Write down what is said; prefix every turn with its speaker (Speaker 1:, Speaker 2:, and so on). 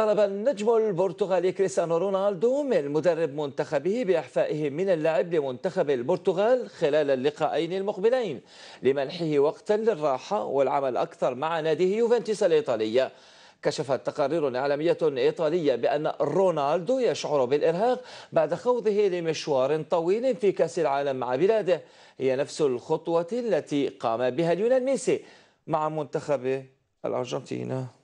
Speaker 1: طلب النجم البرتغالي كريستيانو رونالدو من مدرب منتخبه بإحفائه من اللعب لمنتخب البرتغال خلال اللقاءين المقبلين لمنحه وقتا للراحة والعمل أكثر مع ناديه يوفنتوس الإيطالية كشفت تقارير إعلامية إيطالية بأن رونالدو يشعر بالإرهاق بعد خوضه لمشوار طويل في كأس العالم مع بلاده هي نفس الخطوة التي قام بها ليونيل ميسي مع منتخب الأرجنتين